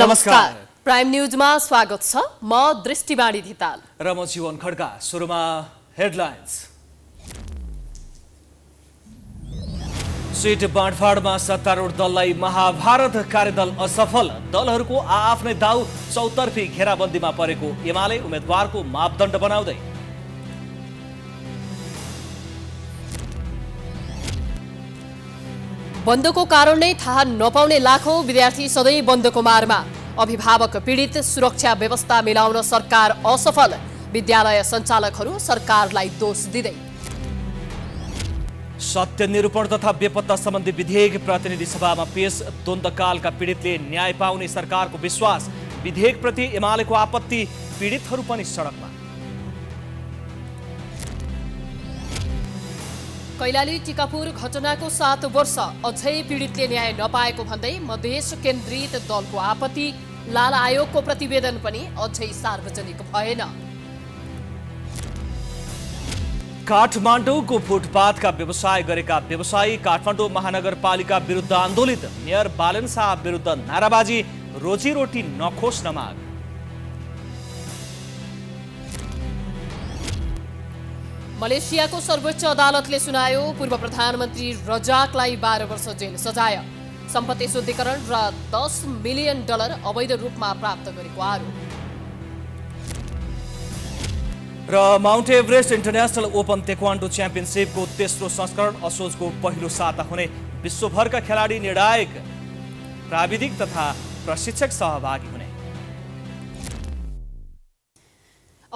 नमस्कार प्राइम न्यूजमा स्वागत छ म दृष्टिवाणी धिताल र म जीवन खड्का सुरुमा हेडलाइन्स सिट बाँडफाँडमा सत्तारूढ दललाई महाभारत कार्यदल असफल दलहरूको आआफ्नै दाउ चौतर्फी घेराबन्दीमा परेको एमाले उम्मेद्वारको मापदण्ड बनाउँदै बन्दको कारण नै थाहा नपाउने लाखौँ विद्यार्थी सधैँ बन्दको मारमा अभिभावक पीडित सुरक्षा व्यवस्था मिलाउन सरकार असफल विद्यालय सञ्चालकहरू सरकारलाई दोष दिँदै सत्य निरूपण तथा बेपत्ता सम्बन्धी विधेयक प्रतिनिधि सभामा पेश द्वन्द्वकालका पीडितले न्याय पाउने सरकारको विश्वास प्रति एमालेको आपत्ति पीडितहरू पनि सडकमा कैलाली टिकापुर घटनाको सात वर्ष अझै पीडितले न्याय नपाएको भन्दै मधेस केन्द्रित दलको आपत्ति लाल आयोगको प्रतिवेदन पनि अझै सार्वजनिक भएन काठमाडौँको फुटपाथका व्यवसाय गरेका व्यवसायी काठमाडौँ महानगरपालिका विरुद्ध आन्दोलित मेयर बालन शाह विरुद्ध नाराबाजी रोजीरोटी नखोस्न माग मलेसियाको सर्वोच्च अदालतले सुनायो पूर्व प्रधानमन्त्री रजाकलाई बाह्र वर्ष जेल सजाय सम्पत्ति शुद्धिकरण र दस मिलियन डलर अवैध रूपमा प्राप्त गरेको आरोप र Mount Everest international open taekwondo च्याम्पियनसिपको तेस्रो संस्करण असोजको पहिलो साता हुने विश्वभरका खेलाडी निर्णायक प्राविधिक तथा प्रशिक्षक सहभागी हुने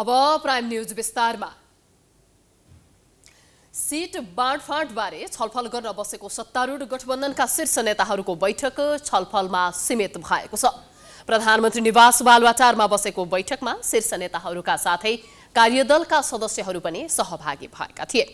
अब प्राइम न्युज विस्तारमा सिट बाँडफाँडबारे छलफल गर्न बसेको सत्तारूढ गठबन्धनका शीर्ष नेताहरूको बैठक छलफलमा सीमित भएको छ प्रधानमन्त्री निवास बालवाटारमा बसेको बैठकमा शीर्ष नेताहरूका साथै कार्यदलका सदस्यहरू पनि सहभागी भएका थिए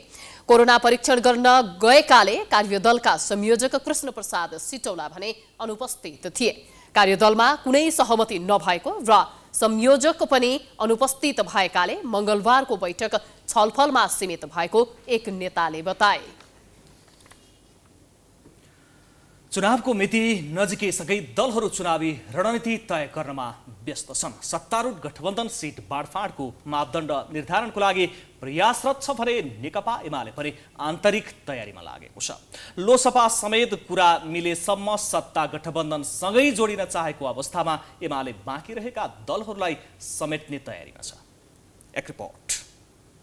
कोरोना परीक्षण गर्न गएकाले कार्यदलका संयोजक कृष्ण प्रसाद सिटौला भने अनुपस्थित थिए कार्यदलमा कुनै सहमति नभएको र संयोजक पनि अनुपस्थित भएकाले मङ्गलबारको बैठक छलफलमा सीमित भएको एक नेताले बताए चुनावको मिति नजिकैसँगै दलहरू चुनावी रणनीति तय गर्नमा व्यस्त छन् सत्तारूढ गठबन्धन सिट बाँडफाँडको मापदण्ड निर्धारणको लागि प्रयासरत छ भने नेकपा एमाले पनि आन्तरिक तयारीमा लागेको छ लोसपा समेत कुरा मिलेसम्म सत्ता गठबन्धनसँगै जोडिन चाहेको अवस्थामा एमाले बाँकी रहेका दलहरूलाई समेट्ने तयारीमा छ एक रिपोर्ट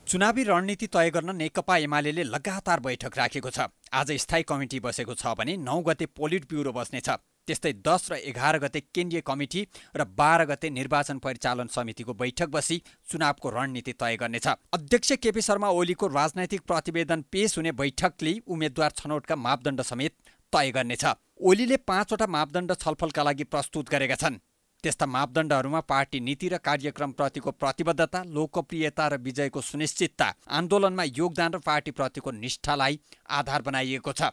चुनावी रणनीति तय गर्न नेकपा एमाले लगातार बैठक राखेको छ आज स्थायी कमिटी बसेको छ भने नौ गते पोलिट ब्युरो बस्नेछ त्यस्तै दस र एघार गते केन्द्रीय कमिटी र बाह्र गते निर्वाचन परिचालन समितिको बैठक बसी चुनावको रणनीति तय गर्नेछ अध्यक्ष केपी शर्मा ओलीको राजनैतिक प्रतिवेदन पेश हुने बैठकले उम्मेद्वार छनौटका मापदण्ड समेत तय गर्नेछ ओलीले पाँचवटा मापदण्ड छलफलका लागि प्रस्तुत गरेका छन् त्यस्ता मापदण्डहरूमा पार्टी नीति र कार्यक्रमप्रतिको प्रतिबद्धता लोकप्रियता र विजयको सुनिश्चितता आन्दोलनमा योगदान र पार्टीप्रतिको निष्ठालाई आधार बनाइएको छ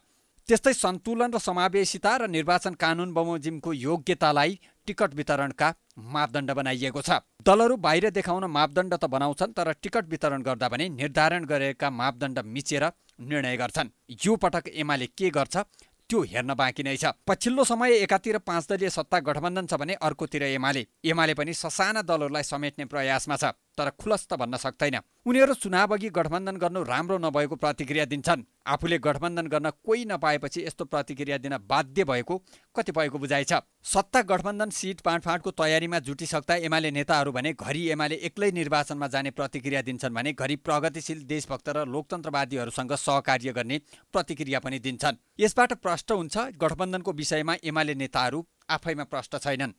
त्यस्तै सन्तुलन र समावेशिता र निर्वाचन कानुन बमोजिमको योग्यतालाई टिकट वितरणका मापदण्ड बनाइएको छ दलहरू बाहिर देखाउन मापदण्ड त बनाउँछन् तर टिकट वितरण गर्दा भने निर्धारण गरेका मापदण्ड मिचेर निर्णय गर्छन् यो पटक एमाले के गर्छ त्यो हेर्न बाँकी नै छ पछिल्लो समय एकातिर पाँच दलीय सत्ता गठबन्धन छ भने अर्कोतिर एमाले एमाले पनि ससाना दलहरूलाई समेट्ने प्रयासमा छ तर खुलस्त भन्न सक्दैन उनीहरू चुनावअघि गठबन्धन गर्नु राम्रो नभएको प्रतिक्रिया दिन्छन् आफूले गठबन्धन गर्न कोही नपाएपछि यस्तो प्रतिक्रिया दिन बाध्य भएको कतिपयको बुझाइ छ सत्ता गठबन्धन सिट बाँडफाँडको तयारीमा जुटिसक्दा एमाले नेताहरू भने घरि एमाले एक्लै निर्वाचनमा जाने प्रतिक्रिया दिन्छन् भने घरि प्रगतिशील देशभक्त र लोकतन्त्रवादीहरूसँग सहकार्य गर्ने प्रतिक्रिया पनि दिन्छन् यसबाट प्रष्ट हुन्छ गठबन्धनको विषयमा एमाले नेताहरू आफैमा प्रष्ट छैनन्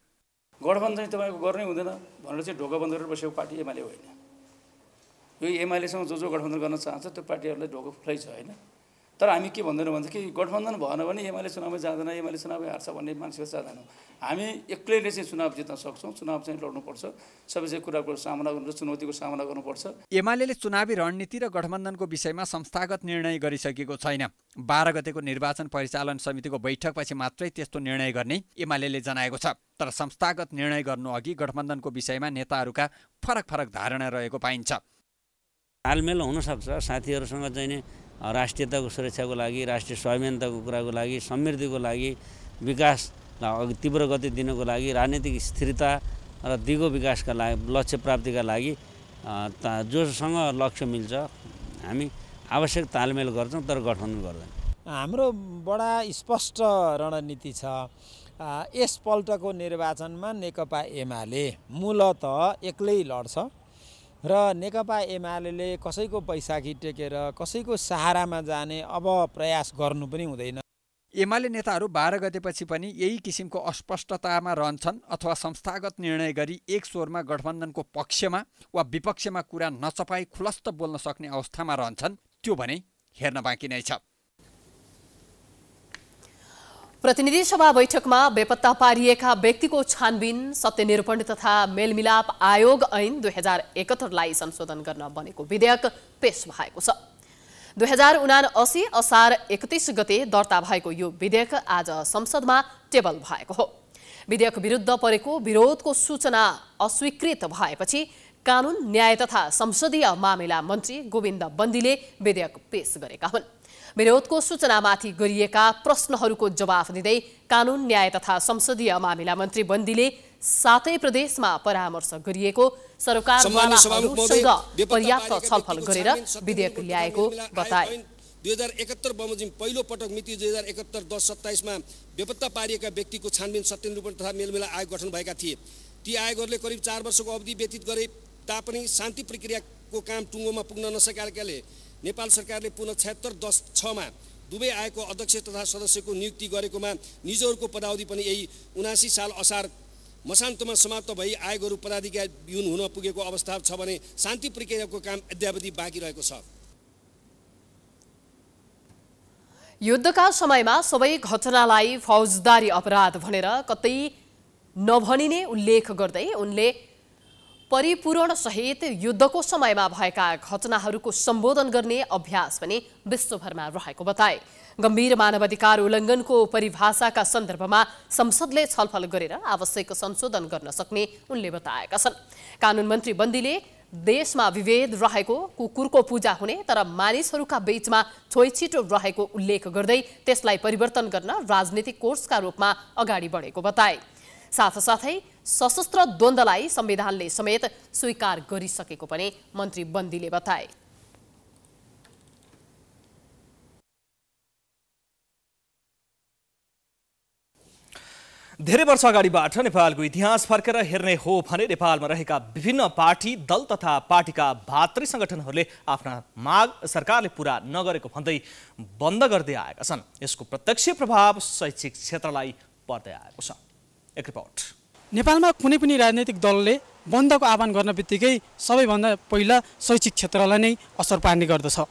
गठबन्धन चाहिँ तपाईँको गर्नै हुँदैन भनेर चाहिँ ढोका बन्द गरेर बसेको पार्टी एमाले होइन यो एमालेसँग जो जो गठबन्धन गर्न चाहन्छ त्यो पार्टीहरूलाई ढोका खुलै छ होइन तर हामी के भन्दैनौँ भन्छ कि गठबन्धन भएन भने एमाले चुनावमा जाँदैन एमाले चुनावै हार्छ भन्ने मान्छेको जाँदैनौँ हामी एक्लैले चाहिँ चुनाव जित्न सक्छौँ चुनाव चाहिँ लड्नुपर्छ सबै चाहिँ कुराको सामना गर्नु चुनौतीको सामना गर्नुपर्छ एमाले चुनावी रणनीति र गठबन्धनको विषयमा संस्थागत निर्णय गरिसकेको छैन बाह्र गतेको निर्वाचन परिचालन समितिको बैठकपछि मात्रै त्यस्तो निर्णय गर्ने एमाले जनाएको छ तर संस्थागत निर्णय गर्नु अघि गठबन्धनको विषयमा नेताहरूका फरक फरक धारणा रहेको पाइन्छ तालमेल हुनसक्छ साथीहरूसँग चाहिँ राष्ट्रियताको सुरक्षाको लागि राष्ट्रिय स्वाभिमानताको कुराको लागि समृद्धिको लागि विकासलाई अघि तीव्र गति दिनको लागि राजनीतिक स्थिरता र दिगो विकासका लागि लक्ष्य प्राप्तिका लागि जोसँग लक्ष्य मिल्छ हामी आवश्यक तालमेल गर्छौँ तर गठबन्धन गर्दैन हाम्रो बडा स्पष्ट रणनीति छ यसपल्टको निर्वाचनमा नेकपा एमाले मूलत एक्लै लड्छ र नेकपा एमाले कसैको बैशाखी टेकेर कसैको सहारामा जाने अब प्रयास गर्नु पनि हुँदैन एमाले नेताहरू बाह्र गतेपछि पनि यही किसिमको अस्पष्टतामा रहन्छन् अथवा संस्थागत निर्णय गरी एक स्वरमा गठबन्धनको पक्षमा वा विपक्षमा कुरा नचपाई खुलस्त बोल्न सक्ने अवस्थामा रहन्छन् त्यो भने हेर्न बाँकी नै छ प्रतिनिधि सभा बैठकमा बेपत्ता पारिएका व्यक्तिको छानबिन सत्यनिरूपण तथा मेलमिलाप आयोग ऐन दुई हजार एकहत्तरलाई संशोधन गर्न बनेको विधेयक पेश भएको छ दुई हजार उना असी असार एकतिस गते दर्ता भएको यो विधेयक आज संसदमा टेबल भएको हो विधेयक विरुद्ध परेको विरोधको सूचना अस्वीकृत भएपछि कानून न्याय तथा संसदीय मामिला मन्त्री गोविन्द बन्दीले विधेयक पेश गरेका हुन् विरोधको सूचनामाथि गरिएका प्रश्नहरूको जवाफ दिँदै कानून न्याय तथा संसदीय मामिला मन्त्री बन्दीले सातै प्रदेशमा परामर्श गरिएको सरकारसँग पर्याप्त छलफल गरेर विधेयक ल्याएको बताए दुई हजार एकहत्तर बमोजिम पहिलो पटक मिति दुई हजार एकहत्तर दस सत्ताइसमा बेपत्ता पारिएका व्यक्तिको छानबिन सत्यानुरूपण तथा मेलमिला आयोग गठन भएका थिए ती आयोगहरूले करिब चार वर्षको अवधि व्यतीत गरे तापनि शान्ति प्रक्रियाको काम टुङ्गोमा पुग्न नसकेकाले नेपाल सरकारले पुनः छ्यात्तर दस छमा दुवै आयोगको अध्यक्ष तथा सदस्यको नियुक्ति गरेकोमा निजहरूको पदावधि पनि यही उनासी साल असार मसान्तमा समाप्त भई आयोगहरू पदाधिकारी हुन पुगेको अवस्था छ भने शान्ति प्रक्रियाको काम अद्यावधि बाँकी रहेको छ युद्धका समयमा सबै घटनालाई फौजदारी अपराध भनेर कतै नभनिने उल्लेख गर्दै उनले परिपूरण सहित युद्धको समयमा भएका घटनाहरूको सम्बोधन गर्ने अभ्यास पनि विश्वभरमा रहेको बताए गम्भीर मानवाधिकार उल्लङ्घनको परिभाषाका सन्दर्भमा संसदले छलफल गरेर आवश्यक संशोधन गर्न सक्ने उनले बताएका छन् कानुन मन्त्री बन्दीले देशमा विभेद रहेको कुकुरको पूजा हुने तर मानिसहरूका बीचमा छोइछिटो रहेको उल्लेख गर्दै त्यसलाई परिवर्तन गर्न राजनीतिक कोर्सका रूपमा अगाडि बढेको बताए साथसाथै सशस्त्र द्वन्द्वलाई संविधानले समेत स्वीकार गरिसकेको पनि मन्त्री बन्दीले बताए धेरै वर्ष अगाडिबाट नेपालको इतिहास फर्केर हेर्ने हो भने नेपालमा रहेका विभिन्न पार्टी दल तथा पार्टीका भातृ सङ्गठनहरूले आफ्ना माग सरकारले पुरा नगरेको भन्दै बन्द गर्दै आएका छन् यसको प्रत्यक्ष प्रभाव शैक्षिक क्षेत्रलाई पर्दै आएको छ एक रिपोर्ट नेपालमा कुनै पनि राजनैतिक दलले बन्दको आह्वान गर्न बित्तिकै सबैभन्दा पहिला शैक्षिक क्षेत्रलाई नै असर पार्ने गर्दछ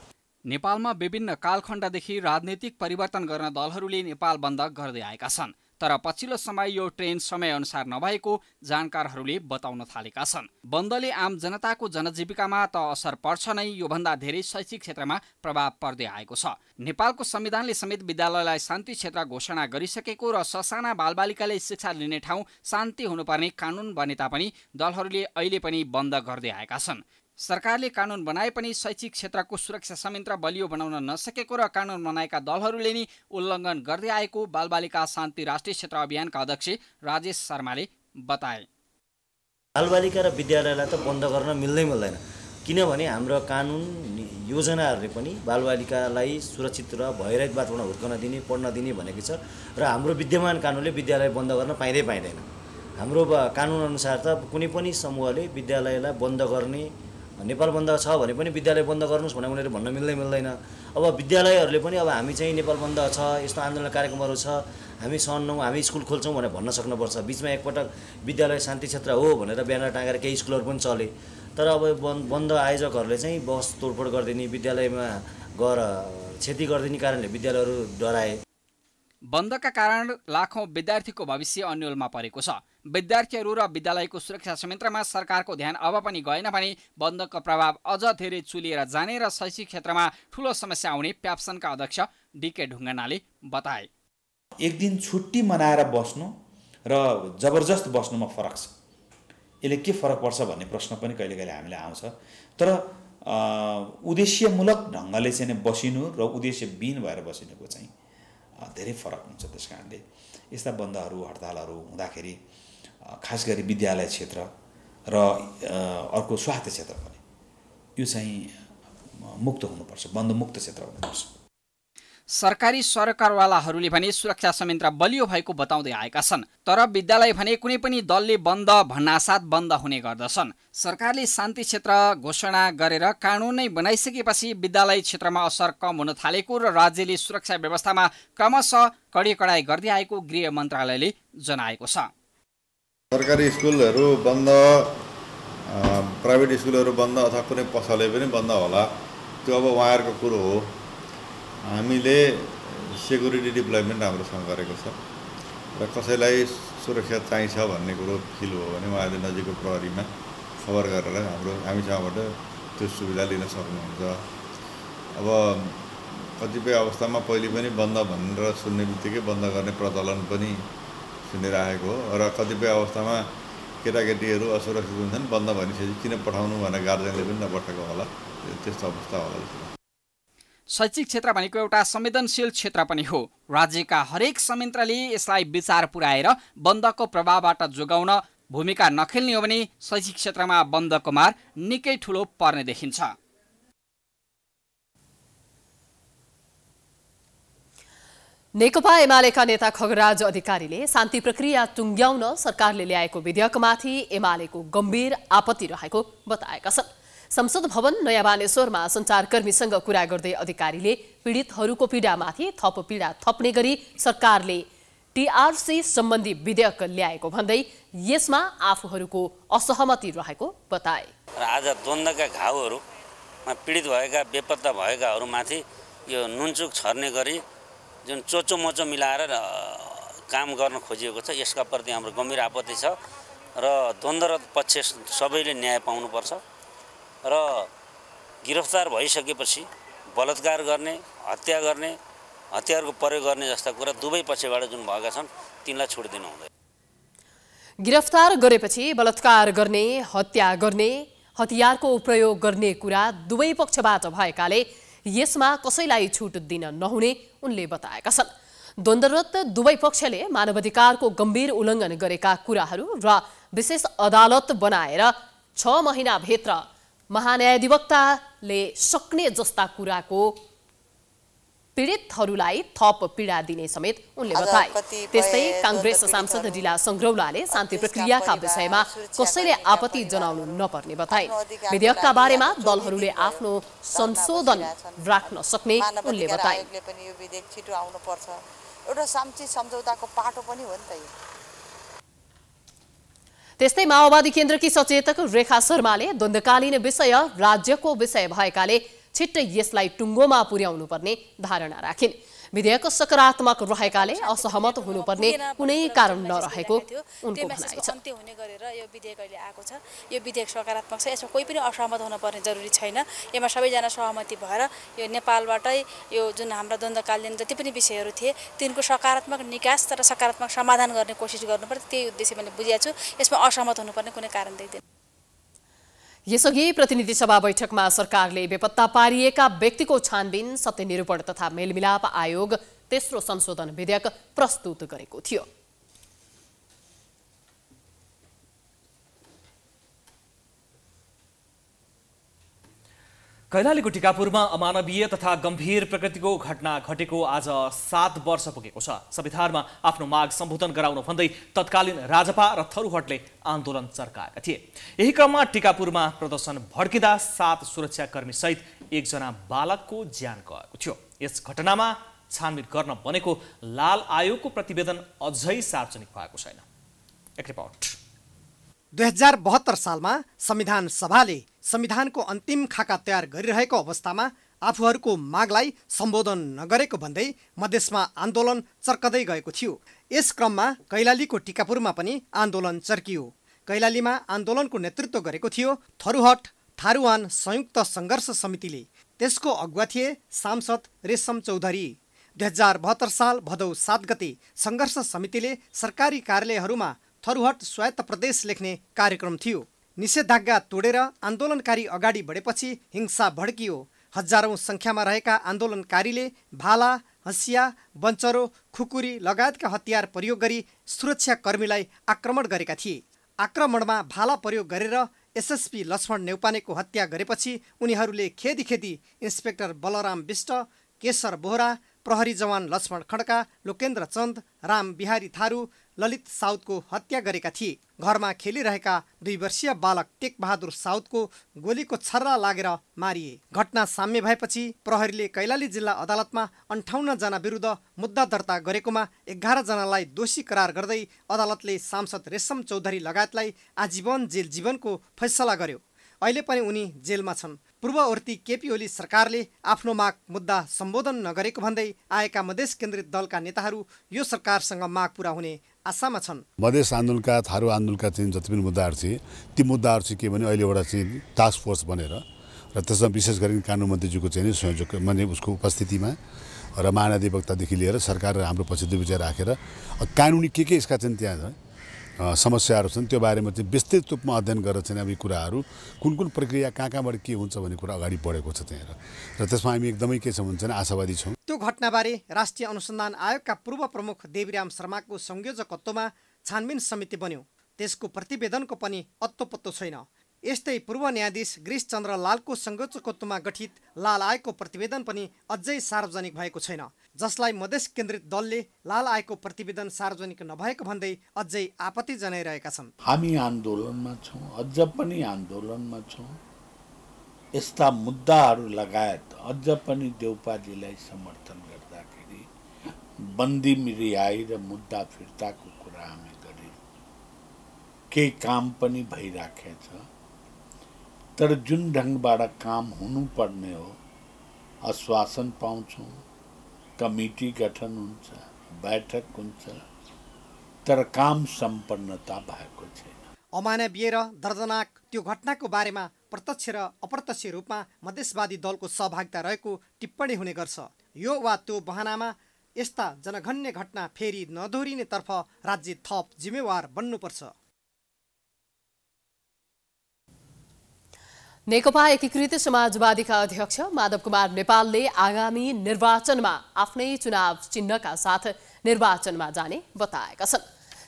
नेपालमा विभिन्न कालखण्डदेखि राजनैतिक परिवर्तन गर्न दलहरूले नेपाल बन्द गर्दै आएका छन् तर पछिल्लो समय यो ट्रेन समयअनुसार नभएको जानकारहरूले बताउन थालेका छन् बन्दले आम जनताको जनजीविकामा त असर पर्छ नै योभन्दा धेरै शैक्षिक क्षेत्रमा प्रभाव पर्दै आएको छ नेपालको संविधानले समेत विद्यालयलाई शान्ति क्षेत्र घोषणा गरिसकेको र ससाना बालबालिकाले शिक्षा लिने ठाउँ शान्ति हुनुपर्ने कानुन बने तापनि दलहरूले अहिले पनि बन्द गर्दै आएका छन् सरकारले कानुन बनाए पनि शैक्षिक क्षेत्रको सुरक्षा संयन्त्र बलियो बनाउन नसकेको र कानुन बनाएका दलहरूले नै उल्लङ्घन गर्दै आएको बालबालिका शान्ति राष्ट्रिय क्षेत्र अभियानका अध्यक्ष राजेश शर्माले बताए बालबालिका र विद्यालयलाई त बन्द गर्न मिल्दै मिल्दैन किनभने हाम्रो कानुन योजनाहरूले पनि बालबालिकालाई सुरक्षित र भइरहेको वातावरण हुर्कन दिने पढ्न दिने भनेको छ र हाम्रो विद्यमान कानुनले विद्यालय बन्द गर्न पाइँदै पाइँदैन हाम्रो कानुनअनुसार त कुनै पनि समूहले विद्यालयलाई बन्द गर्ने नेपाल बन्द छ भने पनि विद्यालय बन्द गर्नुहोस् भनेर उनीहरू भन्न मिल्दै मिल्दैन अब विद्यालयहरूले पनि अब हामी चाहिँ नेपाल बन्द छ यस्तो आन्दोलन कार्यक्रमहरू छ हामी सहनौँ हामी स्कुल खोल्छौँ भनेर भन्न सक्नुपर्छ बिचमा एकपटक विद्यालय शान्ति क्षेत्र हो भनेर ब्यानर टाँगेर केही स्कुलहरू पनि चले तर अब बन्द बन्द आयोजकहरूले चाहिँ बस तोडफोड गरिदिने विद्यालयमा गएर क्षति गरिदिने कारणले विद्यालयहरू डराए बन्दका कारण लाखौँ विद्यार्थीको भविष्य अन्यलमा परेको छ विद्यार्थीहरू र विद्यालयको सुरक्षा संयन्त्रमा सरकारको ध्यान अब पनि गएन भने बन्दको प्रभाव अझ धेरै चुलिएर जाने र शैक्षिक क्षेत्रमा ठुलो समस्या आउने प्याप्सनका अध्यक्ष डिके ढुङ्गानाले बताए एक दिन छुट्टी मनाएर बस्नु र जबरजस्त बस्नुमा फरक छ यसले के फरक पर्छ भन्ने प्रश्न पनि कहिले कहिले हामीलाई आउँछ तर उद्देश्यमूलक ढङ्गले चाहिँ बसिनु र उद्देश्यविहीन भएर बसिनुको चाहिँ धेरै फरक हुन्छ त्यस कारणले यस्ता बन्दहरू हडतालहरू हुँदाखेरि खास गरी विद्यालय क्षेत्र र अर्को स्वास्थ्य क्षेत्र पनि यो चाहिँ मुक्त हुनुपर्छ बन्दमुक्त क्षेत्र हुनुपर्छ सरकारी सरकारवालाहरूले भने सुरक्षा संयन्त्र बलियो भएको बताउँदै आएका छन् तर विद्यालय भने कुनै पनि दलले बन्द भन्नासाथ बन्द हुने गर्दछन् सरकारले शान्ति क्षेत्र घोषणा गरेर कानुन नै बनाइसकेपछि विद्यालय क्षेत्रमा असर कम हुन थालेको र राज्यले सुरक्षा व्यवस्थामा क्रमशः कडी कडाई गर्दै आएको गृह मन्त्रालयले जनाएको छ सरकारी स्कुलहरू बन्द प्राइभेट स्कुलहरू बन्द अथवा कुनै पसले पनि बन्द होला त्यो अब उहाँहरूको कुरो हो हामीले सेक्युरिटी डिप्लोइमेन्ट राम्रोसँग गरेको छ र कसैलाई सुरक्षा चाहिन्छ भन्ने कुरो फिल हो भने उहाँहरूले नजिकको प्रहरीमा खबर गरेर हाम्रो हामीसँगबाट त्यो सुविधा लिन सक्नुहुन्छ अब कतिपय अवस्थामा पहिले पनि बन्द भनेर सुन्ने बित्तिकै बन्द गर्ने प्रचलन पनि सुनिरहेको हो र कतिपय अवस्थामा केटाकेटीहरू असुरक्षित हुन्छन् बन्द भनिसकेपछि किन पठाउनु भनेर गार्जेनले पनि नपठाएको होला त्यस्तो अवस्था होला शैक्षिक क्षेत्र भनेको एउटा संवेदनशील क्षेत्र पनि हो राज्यका हरेक संयन्त्रले यसलाई विचार पुर्याएर बन्दको प्रभावबाट जोगाउन भूमिका नखेल्ने हो भने शैक्षिक क्षेत्रमा बन्दको मार निकै ठुलो पर्ने देखिन्छ नेकपा एमालेका नेता खगराज अधिकारीले शान्ति प्रक्रिया टुङ्ग्याउन सरकारले ल्याएको विधेयकमाथि एमालेको गम्भीर आपत्ति रहेको बताएका छन् संसद भवन नयाँ बानेश्वरमा सञ्चारकर्मीसँग कुरा गर्दै अधिकारीले पीडितहरूको पीडामाथि थप पीडा थप्ने गरी सरकारले टिआरसी सम्बन्धी विधेयक ल्याएको भन्दै यसमा आफूहरूको असहमति रहेको बताए र आज द्वन्द्वका घाउहरूमा पीडित भएका बेपत्ता भएकाहरूमाथि यो नुनचुक छर्ने गरी जुन चोचो मोचो मिलाएर काम गर्न खोजिएको छ यसका प्रति हाम्रो गम्भीर आपत्ति छ र द्वन्द्वरत पक्ष सबैले न्याय पाउनुपर्छ र गिरफ्तार भइसकेपछि बलात्कार गर्ने हत्या गर्ने हतियारको प्रयोग गर्ने जस्ता कुरा दुवै पक्षबाट जुन भएका छन् तिनलाई छुट दिनु हुँदैन गिरफ्तार गरेपछि बलात्कार गर्ने हत्या गर्ने हतियारको प्रयोग गर्ने कुरा दुवै पक्षबाट भएकाले यसमा कसैलाई छुट दिन नहुने उनले बताएका छन् द्वन्द्वरत दुवै पक्षले मानवाधिकारको गम्भीर उल्लङ्घन गरेका कुराहरू र विशेष अदालत बनाएर छ महिनाभित्र महान्यायाधिवक्ताले सक्ने जस्ता कुराको पीडितहरूलाई थप पीडा दिने समेत उनले बताए त्यस्तै काङ्ग्रेस सांसद डिला सङ्ग्रौलाले शान्ति प्रक्रियाका विषयमा कसैले आपत्ति जनाउनु नपर्ने बताए विधेयकका बारेमा दलहरूले आफ्नो संशोधन राख्न सक्ने उनले बताए एउटा सम्झौताको पाटो पनि हो नि त यो त्यस्तै माओवादी केन्द्रकी सचेतक रेखा शर्माले द्वन्दकालीन विषय राज्यको विषय भएकाले छिट्टै यसलाई टुङ्गोमा पर्ने धारणा राखिन् विधेयक सकारात्मक रहेकाले असहमत हुनुपर्ने कुनै कारण नरहेको उनको भनाइ छ हुने गरेर यो विधेयक अहिले आएको छ यो विधेयक सकारात्मक छ यसमा कोही पनि असहमत हुनुपर्ने जरुरी छैन यसमा सबैजना सहमति भएर यो नेपालबाटै यो जुन हाम्रा द्वन्द्वकालीन जति पनि विषयहरू थिए तिनको सकारात्मक निकास र सकारात्मक समाधान गर्ने कोसिस गर्नुपर्छ त्यही उद्देश्य मैले बुझिएको छु यसमा असहमत हुनुपर्ने कुनै कारण देख्दैन यसअघि प्रतिनिधि सभा बैठकमा सरकारले बेपत्ता पारिएका व्यक्तिको छानबिन सत्यनिरूपण तथा मेलमिलाप आयोग तेस्रो संशोधन विधेयक प्रस्तुत गरेको थियो कैलालीको टिकापुरमा अमानवीय तथा गम्भीर प्रकृतिको घटना घटेको आज सात वर्ष पुगेको छ संविधानमा आफ्नो माग सम्बोधन गराउन भन्दै तत्कालीन राजपा र थरूहटले आन्दोलन चर्काएका थिए यही क्रममा टिकापुरमा प्रदर्शन भड्किँदा सात सुरक्षाकर्मी सहित एकजना बालकको ज्यान गएको थियो यस घटनामा छानबिन गर्न बनेको लाल आयोगको प्रतिवेदन अझै सार्वजनिक भएको छैन एक रिपोर्ट दुई हजार बहत्तर सालमा संविधान सभाले संविधानको अन्तिम खाका तयार गरिरहेको अवस्थामा आफूहरूको मागलाई सम्बोधन नगरेको भन्दै मधेसमा आन्दोलन चर्कदै गएको थियो यस क्रममा कैलालीको टिकापुरमा पनि आन्दोलन चर्कियो कैलालीमा आन्दोलनको नेतृत्व गरेको थियो थरुहट थारुवान संयुक्त सङ्घर्ष समितिले त्यसको अगुवा थिए सांसद रेशम चौधरी दुई हजार बहत्तर साल भदौ सात गते सङ्घर्ष समितिले सरकारी कार्यालयहरूमा थरुहट स्वायत्त प्रदेश लेख्ने कार्यक्रम थियो निषेधाज्ञा तोडेर आन्दोलनकारी अगाडि बढेपछि हिंसा भड्कियो हजारौँ सङ्ख्यामा रहेका आन्दोलनकारीले भाला हँसिया बन्चरो खुकुरी लगायतका हतियार प्रयोग गरी सुरक्षाकर्मीलाई आक्रमण गरेका थिए आक्रमणमा भाला प्रयोग गरेर एसएसपी लक्ष्मण नेउपानेको हत्या गरेपछि उनीहरूले खेदी खेदी इन्सपेक्टर बलराम विष्ट केशर बोहरा प्रहरी जवान लक्ष्मण खड्का लोकेन्द्र चन्द राम बिहारी थारू ललित साउदको हत्या गरेका थिए घरमा खेलिरहेका दुई वर्षीय बालक टेकबहादुर साउदको गोलीको छर्रा लागेर मारिए घटना साम्य भएपछि प्रहरीले कैलाली जिल्ला अदालतमा अन्ठाउन्नजना विरुद्ध मुद्दा दर्ता गरेकोमा एघारजनालाई दोषी करार गर्दै अदालतले सांसद रेशम चौधरी लगायतलाई आजीवन जेल जीवनको फैसला गर्यो अहिले पनि उनी जेलमा छन् पूर्ववर्ती केपी ओली सरकारले आफ्नो माग मुद्दा सम्बोधन नगरेको भन्दै आएका मधेस केन्द्रित दलका नेताहरू यो सरकारसँग माग पुरा हुने आशामा छन् मधेस आन्दोलनका थारू आन्दोलनका चाहिँ जति पनि मुद्दाहरू थिए ती मुद्दाहरू चाहिँ के भने अहिले एउटा चाहिँ टास्क फोर्स बनेर र त्यसमा विशेष गरी कानुन मन्त्रीज्यूको चाहिँ संयोजक माने उसको उपस्थितिमा र महानधिवक्तादेखि लिएर सरकार र हाम्रो पछि दुई विचार राखेर कानुनी के के यसका चाहिँ त्यहाँ समस्याहरू छन् त्यो बारेमा चाहिँ विस्तृत रूपमा अध्ययन गरेर चाहिँ अब यी कुराहरू कुन कुन प्रक्रिया कहाँ कहाँबाट के हुन्छ भन्ने कुरा अगाडि बढेको छ त्यहाँनिर र त्यसमा हामी एकदमै के छ भन्छ आशावादी छौँ त्यो घटनाबारे राष्ट्रिय अनुसन्धान आयोगका पूर्व प्रमुख देवीराम शर्माको संयोजकत्वमा छानबिन समिति बन्यो त्यसको प्रतिवेदनको पनि अत्तोपत्तो छैन यस्तै पूर्व न्यायाधीश चन्द्र लालको संयोजकत्वमा गठित लाल आयोगको प्रतिवेदन पनि अझै सार्वजनिक भएको छैन जसलाई मधेस केन्द्रित दलले लाल आयोगको प्रतिवेदन सार्वजनिक नभएको भन्दै अझै आपत्ति जनाइरहेका छन् हामी आन्दोलनमा छौँ अझ पनि आन्दोलनमा छौँ यस्ता मुद्दाहरू लगायत अझ पनि देउपाजीलाई समर्थन गर्दाखेरि बन्दी रिहाई र मुद्दा फिर्ताको कुरा हामी गरे केही काम पनि भइराखेको छ तर जुन ढङ्गबाट काम हुनुपर्ने हो आश्वासन पाउँछौँ कमिटी गठन हुन्छ बैठक हुन्छ तर काम सम्पन्नता भएको छैन अमानवीय र दर्दनाक त्यो घटनाको बारेमा प्रत्यक्ष र अप्रत्यक्ष रूपमा मधेसवादी दलको सहभागिता रहेको टिप्पणी हुने गर्छ यो वा त्यो बहनामा यस्ता जनघन्य घटना फेरि नदोहोरिनेतर्फ राज्य थप जिम्मेवार बन्नुपर्छ नेकपा एकीकृत समाजवादीका अध्यक्ष माधव कुमार नेपालले आगामी निर्वाचनमा आफ्नै चुनाव चिन्हका साथ निर्वाचनमा जाने बताएका छन्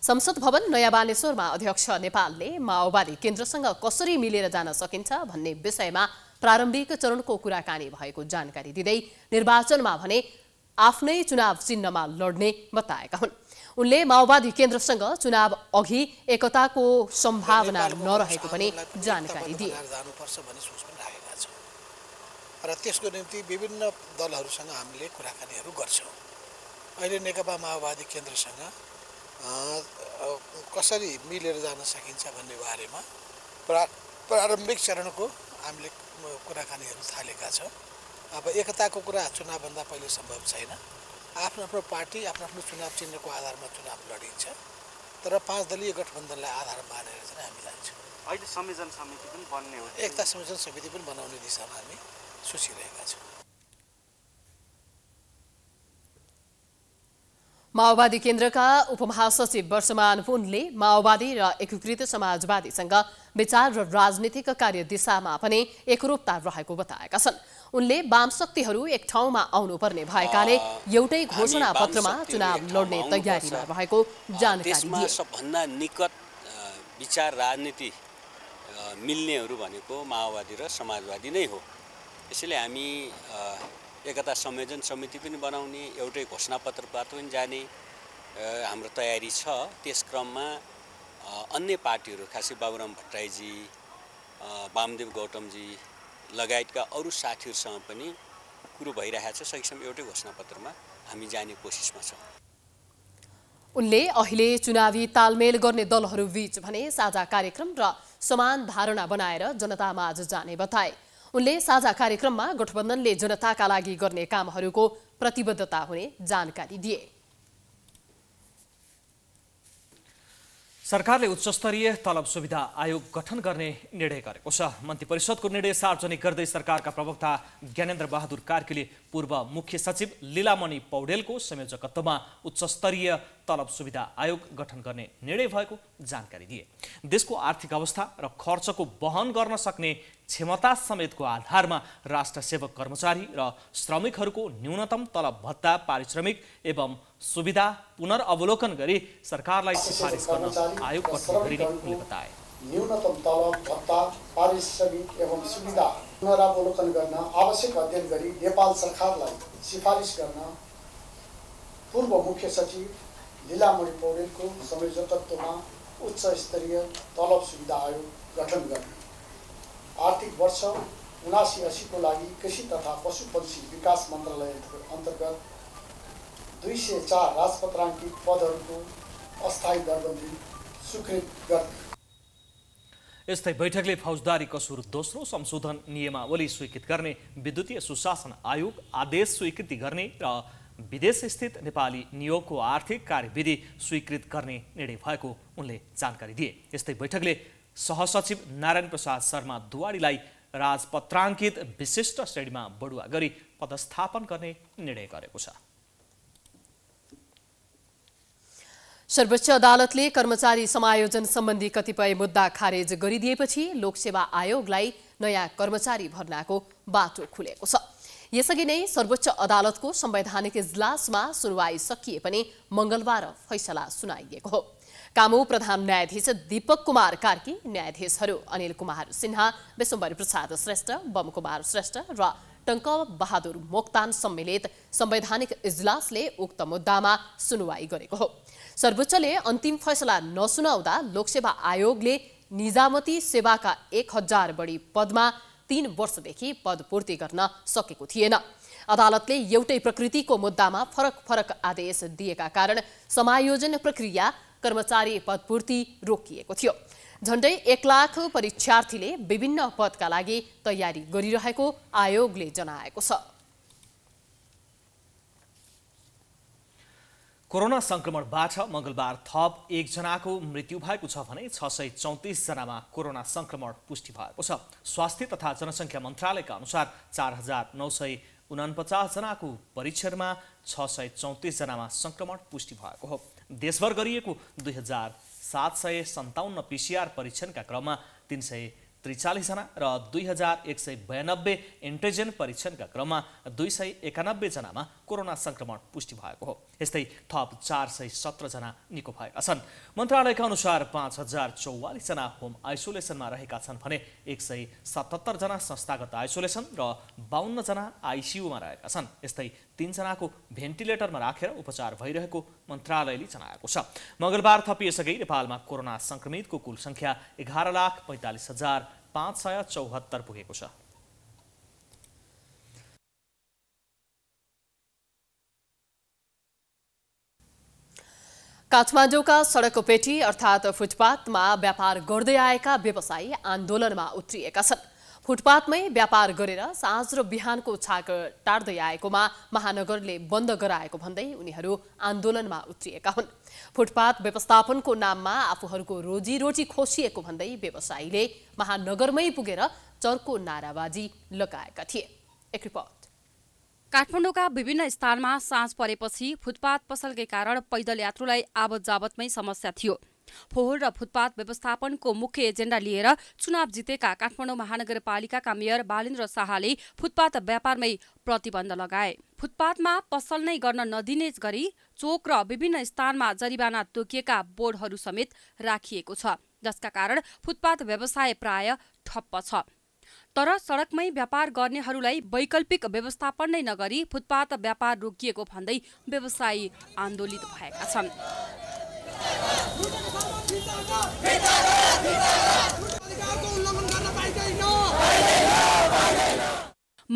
संसद भवन नयाँ बानेश्वरमा अध्यक्ष नेपालले माओवादी केन्द्रसँग कसरी मिलेर जान सकिन्छ भन्ने विषयमा प्रारम्भिक चरणको कुराकानी भएको जानकारी दिँदै निर्वाचनमा भने आफ्नै चुनाव चिन्हमा लड्ने बताएका हुन् उनले माओवादी केन्द्रसँग चुनाव अघि एकताको सम्भावना नरहेको पनि जानकारी दिए र त्यसको निम्ति विभिन्न दलहरूसँग हामीले कुराकानीहरू गर्छौँ अहिले नेकपा माओवादी केन्द्रसँग कसरी मिलेर जान सकिन्छ भन्ने बारेमा प्रा प्रारम्भिक चरणको हामीले कुराकानीहरू थालेका छौँ अब एकताको कुरा चुनावभन्दा पहिले सम्भव छैन आफ्नो आफ्नो पार्टी आफ्नो आफ्नो चुनाव चिन्हको आधारमा चुनाव लडिन्छ तर पाँच दलीय गठबन्धनलाई आधार मानेर चाहिँ हामी जान्छौँ अहिले संयोजन समिति पनि बन्ने हो एकता संयोजन समिति पनि बनाउने दिशामा हामी सोचिरहेका छौँ माओवादी केन्द्रका उपमहासचिव वर्षमान पुनले माओवादी र एकीकृत समाजवादीसँग विचार र राजनीतिक कार्यदिशामा पनि एकरूपता रहेको बताएका छन् उनले वामशक्तिहरू एक ठाउँमा आउनुपर्ने भएकाले एउटै घोषणा पत्रमा चुनाव लड्ने तयारीमा रहेको जानकारी सबभन्दा निकट विचार राजनीति मिल्नेहरू भनेको माओवादी र समाजवादी नै हो यसैले हामी एकता संयोजन समिति पनि बनाउने एउटै घोषणापत्रबाट पनि जाने हाम्रो तयारी छ त्यस क्रममा अन्य पार्टीहरू खासै बाबुराम भट्टराईजी वामदेव गौतमजी लगायतका अरू साथीहरूसँग पनि कुरो भइरहेको छ सकेसम्म एउटै घोषणापत्रमा हामी जाने कोसिसमा छौँ उनले अहिले चुनावी तालमेल गर्ने बीच भने साझा कार्यक्रम र समान धारणा बनाएर जनतामा आज जाने बताए उनले साझा कार्यक्रममा गठबन्धनले जनताका लागि गर्ने कामहरूको प्रतिबद्धता हुने जानकारी दिए सरकारले उच्चस्तरीय तलब सुविधा आयोग गठन गर्ने निर्णय गरेको छ मन्त्री परिषदको निर्णय सार्वजनिक गर्दै सरकारका प्रवक्ता ज्ञानेन्द्र बहादुर कार्कीले पूर्व मुख्य सचिव लीलामणि पौडेलको संयोजकत्वमा उच्चस्तरीय तलब सुविधा आयोग गठन गर्ने निर्णय भएको जानकारी दिए देशको आर्थिक अवस्था र खर्चको वहन गर्न सक्ने क्षमता समेतको आधारमा राष्ट्र सेवक कर्मचारी र श्रमिकहरूको न्यूनतम तलब भत्ता पारिश्रमिक एवं सुविधा पुनरावलोकन गरी सरकारलाई सिफारिस गर्न आयोग गठन गरिने उनले बताए न्यूनतम तलब भत्ता पारिश्रमिक एवं सुविधा पुनरावलोकन गर्न आवश्यक अध्ययन गरी नेपाल सरकारलाई सिफारिस गर्न पूर्व मुख्य सचिव लिलामणि पौडेलको संयोजकत्वमा उच्च स्तरीय तलब सुविधा आयोग गठन गर्ने आर्थिक वर्ष उनासी असीको लागि कृषि तथा पशुपक्षी विकास मन्त्रालय अन्तर्गत दुई सय चार राजपत्राङ्कित पदहरूको अस्थायी दरबन्दी स्वीकृत गर्ने यस्तै बैठकले फौजदारी कसुर दोस्रो संशोधन नियमावली स्वीकृत गर्ने विद्युतीय सुशासन आयोग आदेश स्वीकृति गर्ने र विदेशस्थित नेपाली नियोगको आर्थिक कार्यविधि स्वीकृत गर्ने निर्णय भएको उनले जानकारी दिए यस्तै बैठकले सहसचिव नारायण प्रसाद शर्मा दुवाडीलाई राजपत्राङ्कित विशिष्ट श्रेणीमा बढुवा गरी पदस्थापन गर्ने निर्णय गरेको छ सर्वोच्च अदालतले कर्मचारी समायोजन सम्बन्धी कतिपय मुद्दा खारेज गरिदिएपछि लोकसेवा आयोगलाई नयाँ कर्मचारी भर्नाको बाटो खुलेको छ यसअघि नै सर्वोच्च अदालतको संवैधानिक इजलासमा सुनवाई सकिए पनि मंगलबार फैसला सुनाइएको हो कामु प्रधान न्यायाधीश दीपक कुमार कार्की न्यायाधीशहरू अनिल कुमार सिन्हा विश्वम्बरी प्रसाद श्रेष्ठ बम कुमार श्रेष्ठ र टङ्क बहादुर मोक्तान सम्मिलित संवैधानिक इजलासले उक्त मुद्दामा सुनवाई गरेको हो सर्वोच्चले अन्तिम फैसला नसुनाउँदा लोकसेवा आयोगले निजामती सेवाका एक हजार बढी पदमा तीन वर्षदेखि पदपूर्ति गर्न सकेको थिएन अदालतले एउटै प्रकृतिको मुद्दामा फरक फरक आदेश दिएका कारण समायोजन प्रक्रिया कर्मचारी पदपूर्ति रोकिएको थियो झन्डै एक लाख परीक्षार्थीले विभिन्न पदका लागि तयारी गरिरहेको आयोगले जनाएको छ कोरोना सङ्क्रमणबाट मङ्गलबार थप एकजनाको मृत्यु भएको छ भने छ सय चौतिसजनामा कोरोना संक्रमण पुष्टि भएको छ स्वास्थ्य तथा जनसङ्ख्या मन्त्रालयका अनुसार चार हजार नौ सय उनापचासजनाको परीक्षणमा छ सय चौतिसजनामा सङ्क्रमण पुष्टि भएको हो देशभर गरिएको दुई हजार सात सय सन्ताउन्न पिसिआर परीक्षणका क्रममा तिन सय त्रिचालिसजना र दुई हजार एक सय बयानब्बे एन्टिजेन परीक्षणका क्रममा दुई सय एकानब्बेजनामा कोरोना सङ्क्रमण पुष्टि भएको हो यस्तै थप चार सय सत्रजना निको भएका छन् मन्त्रालयका अनुसार पाँच हजार चौवालिसजना होम आइसोलेसनमा रहेका छन् भने एक सय सतहत्तरजना संस्थागत आइसोलेसन र बाहन्नजना आइसियुमा रहेका छन् यस्तै तिनजनाको भेन्टिलेटरमा राखेर उपचार भइरहेको मन्त्रालयले जनाएको छ मङ्गलबार थपिएसँगै नेपालमा कोरोना सङ्क्रमितको कुल सङ्ख्या एघार लाख पैँतालिस हजार पाँच सय चौहत्तर पुगेको छ काठमाडौँका सडक पेटी अर्थात् फुटपाथमा व्यापार गर्दै आएका व्यवसायी आन्दोलनमा उत्रिएका छन् फुटपाथमै व्यापार गरेर साँझ र बिहानको छाक टार्दै आएकोमा महानगरले बन्द गराएको भन्दै उनीहरू आन्दोलनमा उत्रिएका हुन् फुटपाथ व्यवस्थापनको नाममा आफूहरूको रोजीरोटी खोसिएको भन्दै व्यवसायीले महानगरमै पुगेर चर्को नाराबाजी लगाएका थिए एक रिपोर्ट काठमाडौँका विभिन्न स्थानमा साँझ परेपछि फुटपाथ पसलकै कारण पैदल यात्रुलाई आवत जावतमै समस्या थियो फोहोर र फुटपाथ व्यवस्थापनको मुख्य एजेन्डा लिएर चुनाव जितेका काठमाडौँ महानगरपालिकाका मेयर बालेन्द्र शाहले फुटपाथ व्यापारमै प्रतिबन्ध लगाए फुटपाथमा पसल नै गर्न नदिने गरी चोक र विभिन्न स्थानमा जरिवाना तोकिएका बोर्डहरू समेत राखिएको छ जसका कारण फुटपाथ व्यवसाय प्राय ठप्प छ तर सडकमै व्यापार गर्नेहरूलाई वैकल्पिक व्यवस्थापन नै नगरी फुटपाथ व्यापार रोकिएको भन्दै व्यवसायी आन्दोलित भएका छन्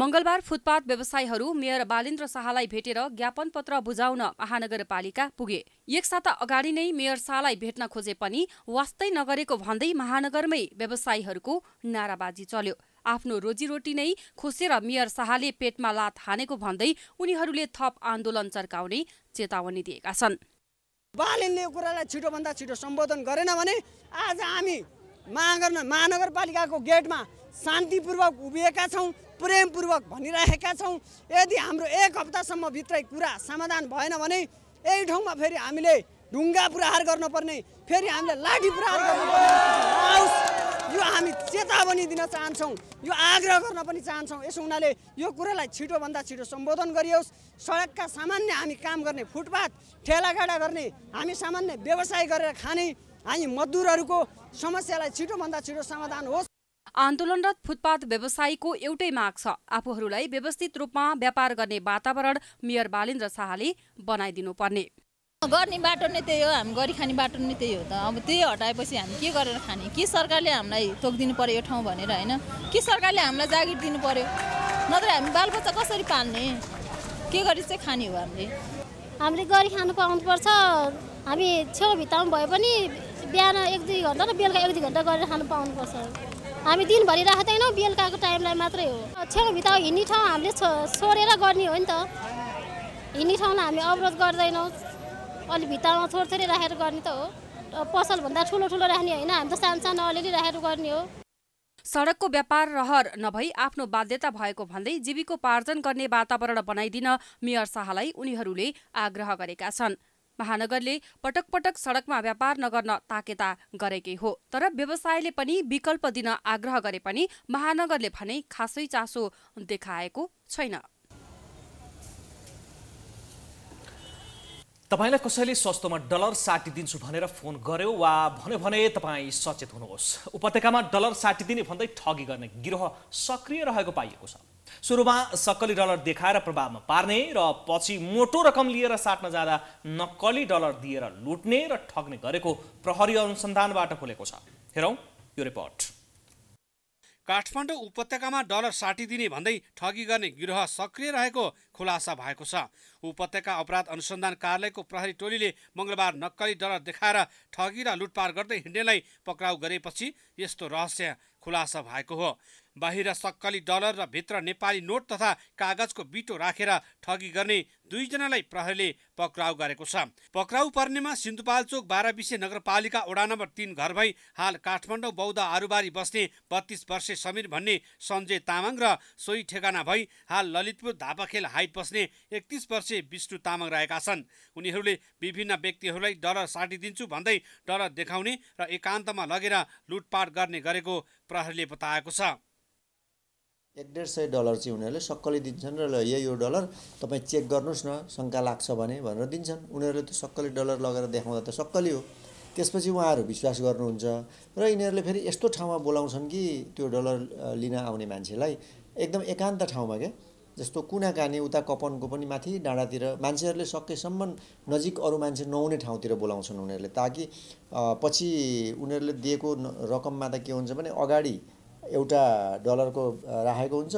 मंगलबार फुटपाथ व्यवसायीहरू मेयर बालेन्द्र शाहलाई भेटेर ज्ञापन पत्र बुझाउन महानगरपालिका पुगे एक साता अगाडि नै मेयर शाहलाई भेट्न खोजे पनि वास्तै नगरेको भन्दै महानगरमै व्यवसायीहरूको नाराबाजी चल्यो आफ्नो रोजीरोटी नै खोसेर मेयर शाहले पेटमा लात हानेको भन्दै उनीहरूले थप आन्दोलन चर्काउने चेतावनी दिएका छन् बालिनले यो कुरालाई छिटोभन्दा छिटो सम्बोधन गरेन भने आज हामी महानगर महानगरपालिकाको गेटमा शान्तिपूर्वक उभिएका छौँ प्रेमपूर्वक भनिरहेका छौँ यदि हाम्रो एक हप्तासम्म भित्रै कुरा समाधान भएन भने यही ठाउँमा फेरि हामीले ढुङ्गा प्रहार गर्नुपर्ने फेरि हामीले लाठी प्रहार गर्नुपर्ने यो हामी चेतावनी दिन चाहन्छौँ यो आग्रह गर्न पनि चाहन्छौँ यसो हुनाले यो कुरालाई छिटोभन्दा छिटो सम्बोधन गरियोस् सडकका सामान्य हामी काम गर्ने फुटपाथ ठेलागाडा गर्ने हामी सामान्य व्यवसाय गरेर खाने हामी मजदुरहरूको समस्यालाई छिटोभन्दा छिटो समाधान होस् आन्दोलनरत फुटपाथ व्यवसायीको एउटै माग छ आफूहरूलाई व्यवस्थित रूपमा व्यापार गर्ने वातावरण मेयर बालेन्द्र शाहले बनाइदिनुपर्ने गर्ने बाटो नै त्यही हो हामी गरी खाने बाटो नै त्यही हो त अब त्यही हटाएपछि हामी के गरेर खाने के सरकारले हामीलाई तोकिदिनु पऱ्यो यो ठाउँ भनेर होइन के सरकारले हामीलाई जागिर दिनु पऱ्यो नत्र हामी बालबच्चा कसरी पाल्ने के गरी चाहिँ खाने हो हामीले हामीले गरी खानु पाउनुपर्छ हामी छेउभित्तामा भए पनि बिहान एक दुई घन्टा र बेलुका एक दुई घन्टा गरेर खानु पाउनुपर्छ हामी दिनभरि राख्दैनौँ बेलुकाको टाइमलाई मात्रै हो भिताउ हिँड्ने ठाउँ हामीले सोरेर गर्ने हो नि त हिँड्ने ठाउँलाई हामी अवरोध गर्दैनौँ अलि भित्तामा छोड थोरै राखेर गर्ने त हो पसलभन्दा ठुलो ठुलो राख्ने होइन हामी त सानो सानो अलिअलि राखेर गर्ने हो सडकको व्यापार रहर नभई आफ्नो बाध्यता भएको भन्दै जीविकोपार्जन गर्ने वातावरण बनाइदिन मेयर शाहलाई उनीहरूले आग्रह गरेका छन् महानगरले पटक पटक सडकमा व्यापार नगर्न ताकेता गरेकै हो तर व्यवसायले पनि विकल्प दिन आग्रह गरे पनि महानगरले भने खासै चासो देखाएको छैन तपाईँलाई कसैले सस्तोमा डलर साटिदिन्छु भनेर फोन गर्यो वा भन्यो भने तपाईँ सचेत हुनुहोस् उपत्यकामा डलर साटिदिने भन्दै ठगी गर्ने गिरोह सक्रिय रहेको पाइएको छ सुरुमा सक्कली डलर देखाएर प्रभावमा पार्ने र पछि मोटो रकम लिएर साट्न जाँदा नक्कली डलर दिएर लुट्ने र ठग्ने गरेको प्रहरी अनुसन्धानबाट खोलेको छ हेरौँ यो रिपोर्ट काठमाडौँ उपत्यकामा डलर साटिदिने भन्दै ठगी गर्ने गिरोह सक्रिय रहेको खुलासा भएको छ उपत्यका अपराध अनुसन्धान कार्यालयको प्रहरी टोलीले मङ्गलबार नक्कली डलर देखाएर ठगी र लुटपाट गर्दै हिँड्नेलाई पक्राउ गरेपछि यस्तो रहस्य खुलासा भएको हो बाहिर सक्कली डलर र भित्र नेपाली नोट तथा कागजको बिटो राखेर रा ठगी गर्ने दुईजनालाई प्रहरीले पक्राउ गरेको छ पक्राउ पर्नेमा सिन्धुपाल्चोक बाह्र विषय नगरपालिका वडा नम्बर तिन घर भई हाल काठमाडौँ बौद्ध आरुबारी बस्ने बत्तीस वर्षे समीर भन्ने सञ्जय तामाङ र सोही ठेगाना भई हाल ललितपुर धापाखेल हाई आइपस्ने एकतिस वर्षे विष्णु तामाङ रहेका छन् उनीहरूले विभिन्न व्यक्तिहरूलाई डर साटिदिन्छु भन्दै डर देखाउने र एकान्तमा लगेर लुटपाट गर्ने गरेको प्रहरीले बताएको छ एक डेढ सय डलर चाहिँ उनीहरूले सक्कली दिन्छन् र यही यो डलर तपाईँ चेक गर्नुहोस् न शङ्का लाग्छ भने भनेर दिन्छन् उनीहरूले त सक्कली डलर लगेर देखाउँदा त सक्कली हो त्यसपछि उहाँहरू विश्वास गर्नुहुन्छ र यिनीहरूले फेरि यस्तो ठाउँमा बोलाउँछन् कि त्यो डलर लिन आउने मान्छेलाई एकदम एकान्त ठाउँमा क्या जस्तो कुनाकाने उता कपनको पनि माथि डाँडातिर मान्छेहरूले सकेसम्म नजिक अरू मान्छे नहुने ठाउँतिर बोलाउँछन् उनीहरूले ताकि पछि उनीहरूले दिएको रकममा त के हुन्छ भने अगाडि एउटा डलरको राखेको हुन्छ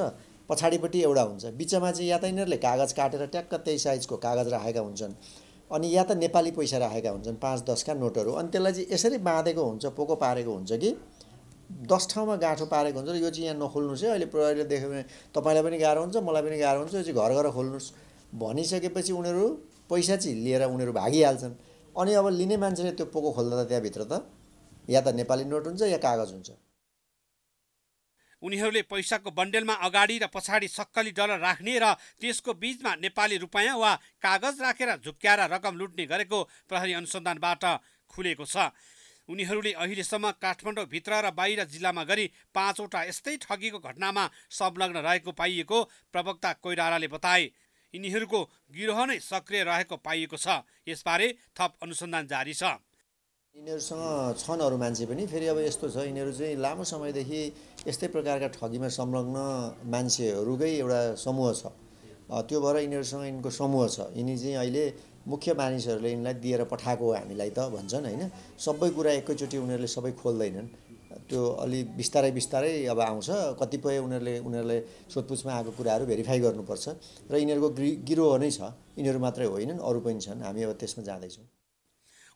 पछाडिपट्टि एउटा हुन्छ बिचमा चाहिँ या त यिनीहरूले कागज काटेर ट्याक्क त्यही साइजको कागज राखेका हुन्छन् अनि या त नेपाली पैसा राखेका हुन्छन् पाँच दसका नोटहरू अनि त्यसलाई चाहिँ यसरी बाँधेको हुन्छ पोको पारेको हुन्छ कि दस ठाउँमा गाँठो पारेको हुन्छ र यो चाहिँ यहाँ नखोल्नुहोस् है अहिले प्रहरीले देख्यो भने तपाईँलाई पनि गाह्रो हुन्छ मलाई पनि गाह्रो हुन्छ यो चाहिँ घर घर खोल्नुहोस् भनिसकेपछि उनीहरू पैसा चाहिँ लिएर उनीहरू भागिहाल्छन् अनि अब लिने मान्छेले त्यो पोको खोल्दा त त्यहाँभित्र त या त नेपाली नोट हुन्छ या कागज हुन्छ उनीहरूले पैसाको बन्डेलमा अगाडि र पछाडि सक्कली डलर राख्ने र त्यसको बिचमा नेपाली रुपियाँ वा कागज राखेर झुक्क्याएर रकम लुट्ने गरेको प्रहरी अनुसन्धानबाट खुलेको छ उनीहरूले अहिलेसम्म काठमाडौँभित्र र बाहिर जिल्लामा गरी पाँचवटा यस्तै ठगीको घटनामा संलग्न रहेको पाइएको प्रवक्ता कोइरालाले बताए यिनीहरूको गिरोह नै सक्रिय रहेको पाइएको छ यसबारे थप अनुसन्धान जारी छ यिनीहरूसँग छन् अरू मान्छे पनि फेरि अब यस्तो छ यिनीहरू चाहिँ लामो समयदेखि यस्तै प्रकारका ठगीमा संलग्न मान्छेहरूकै एउटा समूह छ त्यो भएर यिनीहरूसँग यिनको समूह छ यिनी चाहिँ अहिले मुख्य मानिसहरूले यिनलाई दिएर पठाएको हामीलाई त भन्छन् होइन सबै कुरा एकैचोटि उनीहरूले सबै खोल्दैनन् त्यो अलि बिस्तारै बिस्तारै अब आउँछ कतिपय उनीहरूले उनीहरूले सोधपुछमा आएको कुराहरू भेरिफाई गर्नुपर्छ र यिनीहरूको गि गिरोह नै छ यिनीहरू मात्रै होइनन् अरू पनि छन् हामी अब त्यसमा जाँदैछौँ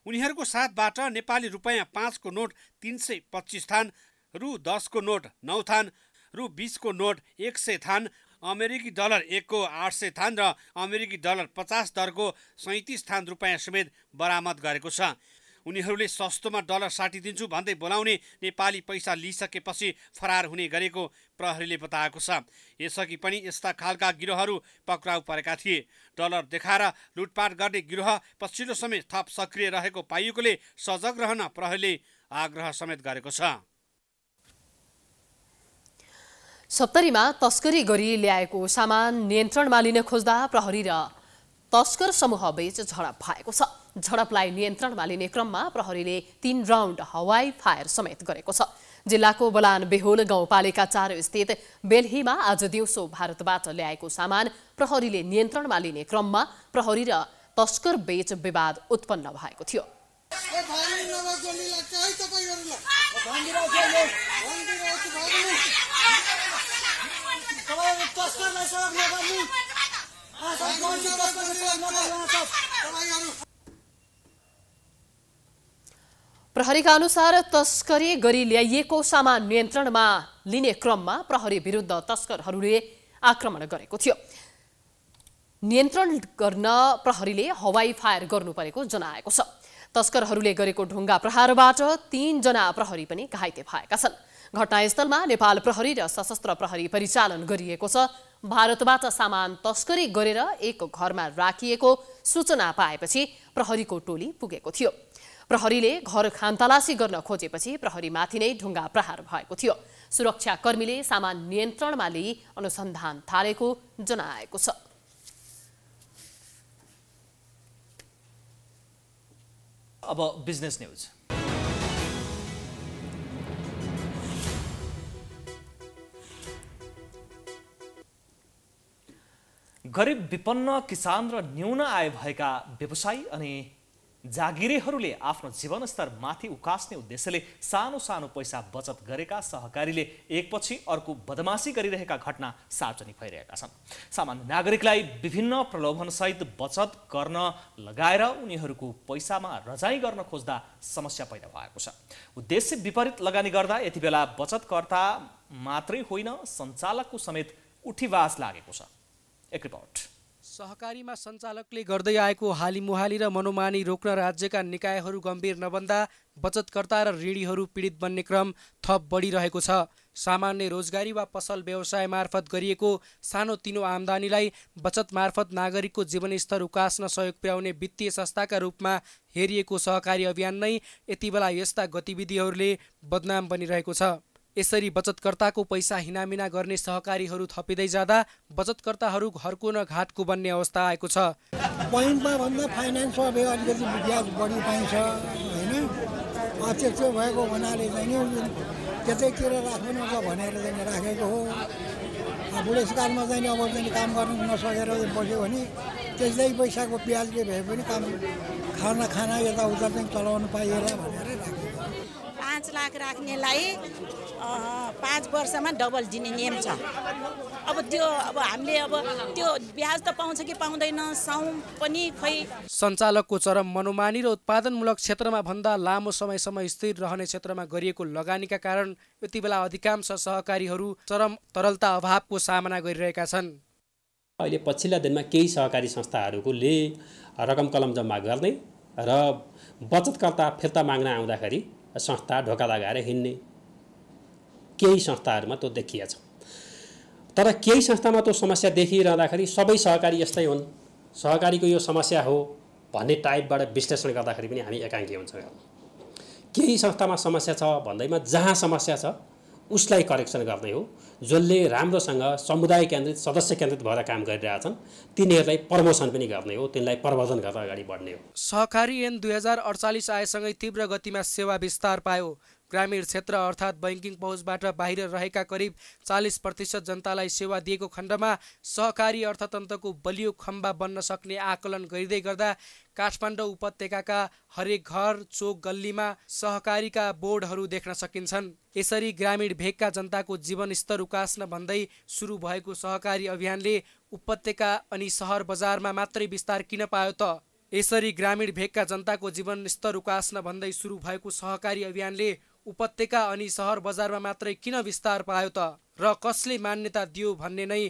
उनीहरूको साथबाट नेपाली रुपियाँ पाँचको नोट तिन सय पच्चिस थान रु दसको नोट नौ थान रु बिसको नोट एक सय थान अमेरिकी डलर एकको आठ सय थान र अमेरिकी डलर पचास दरको सैँतिस थान रुपियाँ समेत बरामद गरेको छ उनीहरूले सस्तोमा डलर साटिदिन्छु भन्दै बोलाउने नेपाली पैसा लिइसकेपछि फरार हुने गरेको प्रहरीले बताएको छ यसअघि पनि यस्ता खालका गिरोहहरू पक्राउ परेका थिए डलर देखाएर लुटपाट गर्ने गिरोह पछिल्लो समय थप सक्रिय रहेको पाइएकोले सजग रहन प्रहरीले आग्रह समेत गरेको छ सप्तरीमा तस्करी गरी ल्याएको सामान नियन्त्रणमा लिन खोज्दा प्रहरी र तस्कर समूह बीच झडप भएको छ झडपलाई नियन्त्रणमा लिने क्रममा प्रहरीले तीन राउन्ड हवाई फायर समेत गरेको छ जिल्लाको बलान बेहोल गाउँपालिका चार स्थित बेलहीमा आज दिउँसो भारतबाट ल्याएको सामान प्रहरीले नियन्त्रणमा लिने क्रममा प्रहरी र तस्कर बीच विवाद उत्पन्न भएको थियो तस्करलाई प्रहरीका अनुसार तस्करी गरी ल्याइएको सामान नियन्त्रणमा लिने क्रममा प्रहरी विरुद्ध तस्करहरूले आक्रमण गरेको थियो नियन्त्रण गर्न प्रहरीले हवाई फायर गर्नु परेको जनाएको छ तस्करहरूले गरेको ढुङ्गा प्रहारबाट तीनजना प्रहरी पनि घाइते भएका छन् घटनास्थलमा नेपाल प्रहरी र सशस्त्र प्रहरी परिचालन गरिएको छ भारतबाट सामान तस्करी गरेर एक घरमा राखिएको सूचना पाएपछि प्रहरीको टोली पुगेको थियो प्रहरीले घर खानतलासी गर्न खोजेपछि प्रहरीमाथि नै ढुङ्गा प्रहार भएको थियो सुरक्षाकर्मीले सामान नियन्त्रणमा लिई अनुसन्धान थालेको जनाएको छ अब बिजनेस न्युज गरिब विपन्न किसान र न्यून आय भएका व्यवसायी अनि जागिरेहरूले आफ्नो जीवनस्तर माथि उकास्ने उद्देश्यले सानो सानो पैसा बचत गरेका सहकारीले एकपछि अर्को बदमासी गरिरहेका घटना सार्वजनिक भइरहेका छन् सामान्य नागरिकलाई विभिन्न प्रलोभनसहित बचत गर्न लगाएर उनीहरूको पैसामा रजाई गर्न खोज्दा समस्या पैदा भएको छ उद्देश्य विपरीत लगानी गर्दा यति बेला बचतकर्ता मात्रै होइन सञ्चालकको समेत उठीवास लागेको छ एक रिपोर्ट सहकारीमा सञ्चालकले गर्दै आएको हालिमुहाली र मनोमानी रोक्न राज्यका निकायहरू गम्भीर नबन्दा बचतकर्ता र ऋणीहरू पीडित बन्ने क्रम थप बढिरहेको छ सामान्य रोजगारी वा पसल व्यवसाय मार्फत गरिएको सानो तिनो आम्दानीलाई बचत मार्फत नागरिकको जीवनस्तर उकास्न सहयोग पुर्याउने वित्तीय संस्थाका रूपमा हेरिएको सहकारी अभियान नै यतिबेला यस्ता गतिविधिहरूले बदनाम बनिरहेको छ यसरी बचतकर्ताको पैसा हिनामिना गर्ने सहकारीहरू थपिँदै जाँदा बचतकर्ताहरू घरको न घाटको बन्ने अवस्था आएको छ बैङ्कमा भन्दा फाइनेन्स अलिकति ब्याज बढी पाइन्छ होइन अध्यक्ष भएको हुनाले चाहिँ त्यतैतिर राख्नुपर्छ भनेर चाहिँ राखेको हो बुढेसकालमा चाहिँ अब चाहिँ काम गर्नु नसकेर बस्यो भने त्यसलाई पैसाको ब्याजले भए पनि काम खाना खाना यताउता चाहिँ चलाउनु पाइएला भनेर पाँच लाख राख्नेलाई पाँच वर्षमा डबल दिने नियम छ अब त्यो अब हामीले अब त्यो ब्याज त पाउँछ कि पाउँदैन साउँ पनि खै सञ्चालकको चरम मनोमानी र उत्पादनमूलक क्षेत्रमा भन्दा लामो समयसम्म स्थिर रहने क्षेत्रमा गरिएको लगानीका कारण यति बेला अधिकांश सहकारीहरू चरम तरलता अभावको सामना गरिरहेका छन् अहिले पछिल्ला दिनमा केही सहकारी संस्थाहरूकोले रकम कलम जम्मा गर्ने र बचतकर्ता फिर्ता माग्न आउँदाखेरि संस्था ढोका लगाएर हिँड्ने केही संस्थाहरूमा त्यो देखिएछ तर केही संस्थामा त्यो समस्या देखिरहँदाखेरि सबै सहकारी यस्तै हुन् सहकारीको यो समस्या हो भन्ने टाइपबाट विश्लेषण गर्दाखेरि पनि हामी एकाङ्की हुन्छौँ केही संस्थामा समस्या छ भन्दैमा जहाँ समस्या छ उसलाई करेक्सन गर्ने हो जसले राम्रोसँग समुदाय केन्द्रित सदस्य केन्द्रित भएर काम गरिरहेछन् तिनीहरूलाई प्रमोसन पनि गर्ने हो तिनलाई प्रवर्धन गरेर अगाडि बढ्ने हो सहकारी एन दुई हजार अडचालिस आएसँगै तीव्र गतिमा सेवा विस्तार पायो ग्रामीण क्षेत्र अर्थात् बैङ्किङ पहुँचबाट बाहिर रहेका करिब चालिस प्रतिशत जनतालाई सेवा दिएको खण्डमा सहकारी अर्थतन्त्रको बलियो खम्बा बन्न सक्ने आकलन गरिँदै गर्दा काठमाडौँ उपत्यकाका हरेक घर चोक गल्लीमा सहकारीका बोर्डहरू देख्न सकिन्छन् यसरी ग्रामीण भेगका जनताको जीवनस्तर उकास्न भन्दै सुरु भएको सहकारी अभियानले उपत्यका अनि सहर बजारमा मात्रै विस्तार किन पायो त यसरी ग्रामीण भेगका जनताको जीवनस्तर उकास्न भन्दै सुरु भएको सहकारी अभियानले उपत्यका अनि सहर बजारमा मात्रै किन विस्तार पायो त र कसले मान्यता दियो भन्ने नै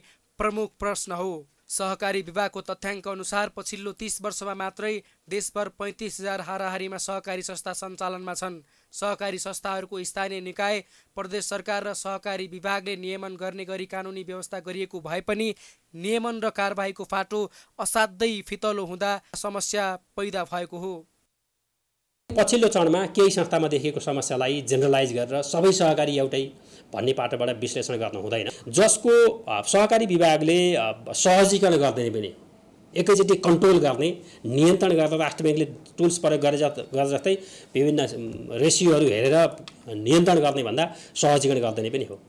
प्रमुख प्रश्न हो सहकारी विभागको तथ्याङ्क अनुसार पछिल्लो तिस वर्षमा मात्रै देशभर पैँतिस हजार हाराहारीमा सहकारी संस्था सञ्चालनमा छन् सहकारी संस्थाहरूको स्थानीय निकाय प्रदेश सरकार र सहकारी विभागले नियमन गर्ने गरी कानुनी व्यवस्था गरिएको भए पनि नियमन र कारबाहीको फाटो असाध्यै फितलो हुँदा समस्या पैदा भएको हो पछिल्लो चरणमा केही संस्थामा देखिएको समस्यालाई जेनरलाइज गरेर सबै सहकारी एउटै भन्ने पाटोबाट विश्लेषण गर्नु हुँदैन जसको सहकारी विभागले सहजीकरण गर्दैन पनि एकैचोटि कन्ट्रोल गर्ने नियन्त्रण गर्न राष्ट्र ब्याङ्कले टुल्स प्रयोग गरे गरे जस्तै विभिन्न रेसियोहरू हेरेर नियन्त्रण गर्ने भन्दा सहजीकरण गर्दैन पनि हो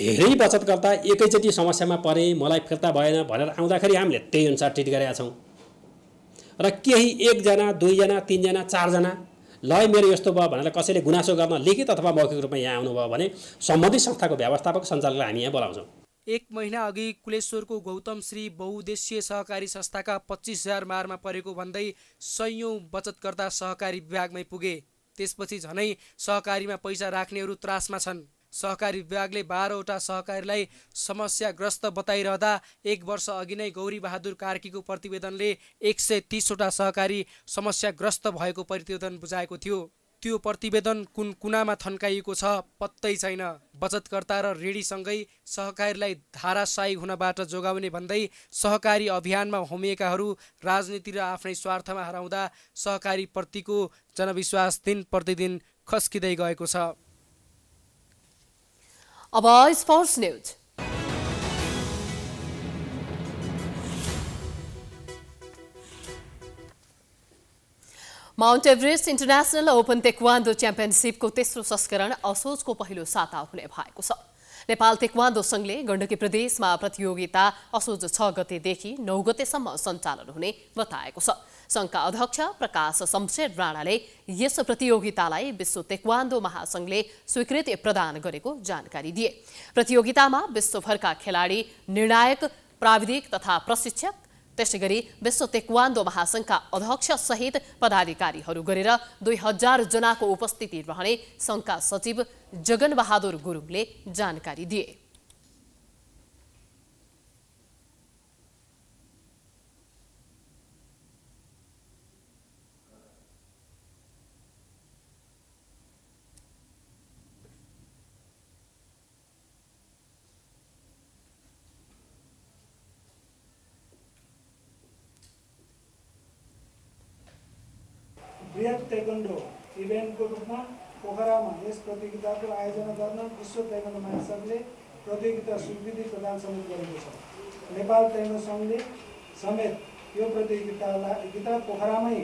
धेरै बचतकर्ता एकैचोटि समस्यामा परे मलाई फिर्ता भएन भनेर आउँदाखेरि हामीले त्यही अनुसार ट्रिट गरेका छौँ र केही एकजना दुईजना तिनजना चारजना ल मेरो यस्तो भयो भनेर कसैले गुनासो गर्न लिखित अथवा मौखिक रूपमा यहाँ आउनुभयो भने सम्बन्धित संस्थाको व्यवस्थापक सञ्चालकलाई हामी यहाँ बोलाउँछौँ एक महिना अघि कुलेश्वरको गौतम श्री बहुद्देशीय सहकारी संस्थाका पच्चिस हजार मारमा परेको भन्दै सयौँ बचतकर्ता सहकारी विभागमै पुगे त्यसपछि झनै सहकारीमा पैसा राख्नेहरू त्रासमा छन् सहकारी विभागले बाह्रवटा सहकारीलाई समस्याग्रस्त बताइरहँदा एक वर्ष अघि नै गौरी बहादुर कार्कीको प्रतिवेदनले एक सय तिसवटा सहकारी समस्याग्रस्त भएको प्रतिवेदन बुझाएको थियो त्यो प्रतिवेदन कुन कुनामा थन्काइएको छ पत्तै छैन बचतकर्ता र ऋणीसँगै सहकारीलाई धाराशायी हुनबाट जोगाउने भन्दै सहकारी अभियानमा होमिएकाहरू राजनीति र आफ्नै स्वार्थमा हराउँदा सहकारीप्रतिको जनविश्वास दिन प्रतिदिन खस्किँदै गएको छ अब sports news Mount Everest international open taekwondo च्याम्पियनसिपको तेस्रो संस्करण असोजको पहिलो साता हुने भएको छ नेपाल तेक्वान्डो सङ्घले गण्डकी प्रदेशमा प्रतियोगिता असोज छ गतेदेखि नौ गतेसम्म सञ्चालन हुने बताएको छ संघका अध्यक्ष प्रकाश शमशेर राणाले यस प्रतियोगितालाई विश्व तेक्वान्डो महासङ्घले स्वीकृति प्रदान गरेको जानकारी दिए प्रतियोगितामा विश्वभरका खेलाडी निर्णायक प्राविधिक तथा प्रशिक्षक त्यसै गरी विश्व तेक्वान्दो महासङ्घका अध्यक्ष सहित पदाधिकारीहरू गरेर दुई हजार जनाको उपस्थिति रहने सङ्घका सचिव जगनबहादुर बहादुर गुरुङले जानकारी दिए बृहत टेकन्डो इभेन्टको रूपमा पोखरामा यस प्रतियोगिताको आयोजना गर्न विश्व टेकन्डो महासङ्घले प्रतियोगिता स्वीकृति प्रदान समेत गरेको छ नेपाल टेकन्डो सङ्घले समेत यो प्रतियोगितालाई गीता पोखरामै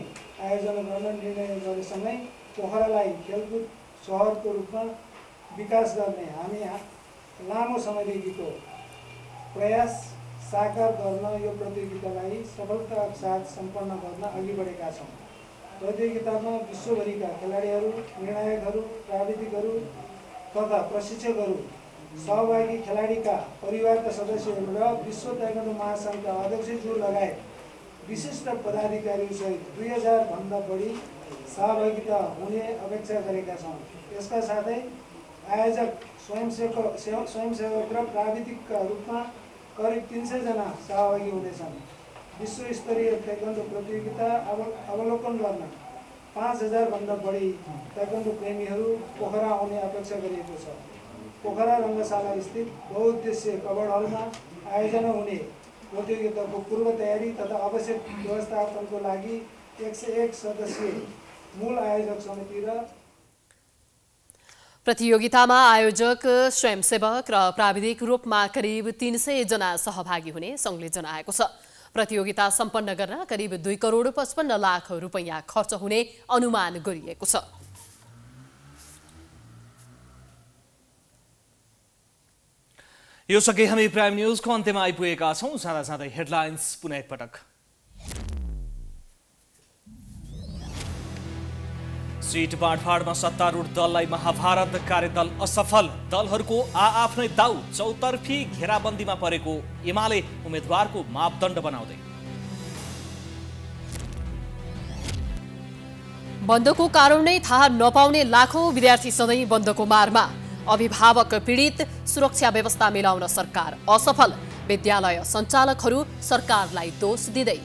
आयोजना गर्न निर्णय गरेसँगै पोखरालाई खेलकुद सहरको रूपमा विकास गर्ने हामी लामो समयदेखिको प्रयास साकार गर्न यो प्रतियोगितालाई सफलताका साथ सम्पन्न गर्न अघि बढेका छौँ प्रतियोगितामा विश्वभरिका खेलाडीहरू निर्णायकहरू प्राविधिकहरू तथा प्रशिक्षकहरू सहभागी खेलाडीका परिवारका सदस्यहरू र विश्व ताइकान्डो महासङ्घका अध्यक्षज्यू लगायत विशिष्ट पदाधिकारीसहित दुई हजारभन्दा बढी सहभागिता हुने अपेक्षा गरेका छौँ यसका साथै आयोजक स्वयंसेवक स्वयंसेवक र प्राविधिकका रूपमा करिब तिन सयजना सहभागी हुनेछन् विश्व स्तरीय ताइक्वान्डो प्रतियोगिता अव अवलोकन गर्न पाँच हजारभन्दा बढी ताइक्वान्डो प्रेमीहरू पोखरा आउने अपेक्षा गरिएको छ पोखरा रङ्गशाला स्थित बहुद्देश्य हलमा आयोजना हुने प्रतियोगिताको पूर्व तयारी तथा आवश्यक व्यवस्थापनको लागि एक सय एक सदस्यीय मूल आयोजक समिति र प्रतियोगितामा आयोजक स्वयंसेवक र प्राविधिक रूपमा करिब तिन जना सहभागी हुने सङ्घले जनाएको छ प्रतियोगिता सम्पन्न गर्न करिब दुई करोड पचपन्न लाख रुपैयाँ खर्च हुने अनुमान गरिएको छ यो सँगै हामी प्राइम न्युजको अन्त्यमा आइपुगेका छौँ जाँदा हेडलाइन्स पुनः एकपटक सिट बाँडफाँडमा सत्तारूढ दललाई महाभारत कार्यदल असफल दलहरूको आआफ्नै दाउ चौतर्फी घेराबन्दीमा परेको एमाले उम्मेद्वारको मापदण्ड बनाउँदै बन्दको कारण नै थाहा नपाउने लाखौं विद्यार्थी सधैँ बन्दको मारमा अभिभावक पीडित सुरक्षा व्यवस्था मिलाउन सरकार असफल विद्यालय सञ्चालकहरू सरकारलाई दोष दिँदै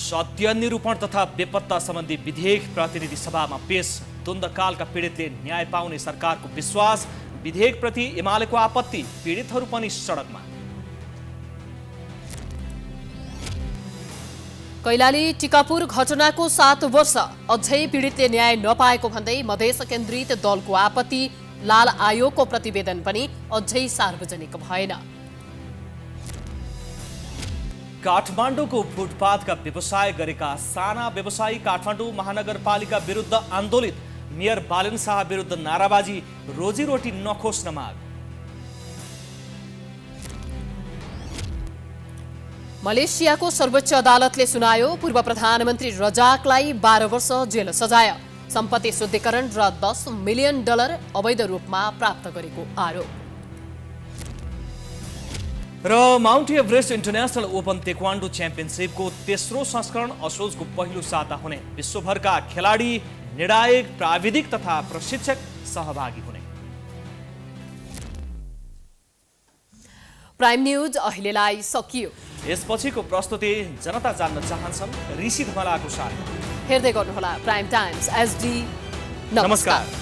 सत्य निरूपण तथा बेपत्ता सम्बन्धी विधेयक प्रतिनिधि सभामा पेश द्वन्द्वकालका पीडितले न्याय पाउने सरकारको विश्वास विधेयकप्रति एमालेको आपत्ति पीडितहरू पनि सडकमा कैलाली टिकापुर घटनाको सात वर्ष अझै पीडितले न्याय नपाएको भन्दै मधेस केन्द्रित दलको आपत्ति लाल आयोगको प्रतिवेदन पनि अझै सार्वजनिक भएन काठमाडौँको फुटपाथका व्यवसाय गरेका साना व्यवसायी काठमाडौँ महानगरपालिका विरुद्ध आन्दोलित मेयर बालन शाह विरुद्ध नाराबाजी रोजीरोटी नखोस्न माग मलेसियाको सर्वोच्च अदालतले सुनायो पूर्व प्रधानमन्त्री रजाकलाई बाह्र वर्ष जेल सजाय सम्पत्ति शुद्धिकरण र दस मिलियन डलर अवैध रूपमा प्राप्त गरेको आरोप र Mount Everest international open taekwondo च्याम्पियनसिपको तेस्रो संस्करण असोजको पहिलो साता हुने विश्वभरका खेलाडी निर्णायक प्राविधिक तथा प्रशिक्षक सहभागी हुने प्राइम न्युज अहिलेलाई सकियो यसपछिको प्रस्तुति जनता जान्न चाहन्छन् ऋषि धमलाको साथ हेर्दै गर्नुहोला प्राइम टाइम्स एसडी नमस्कार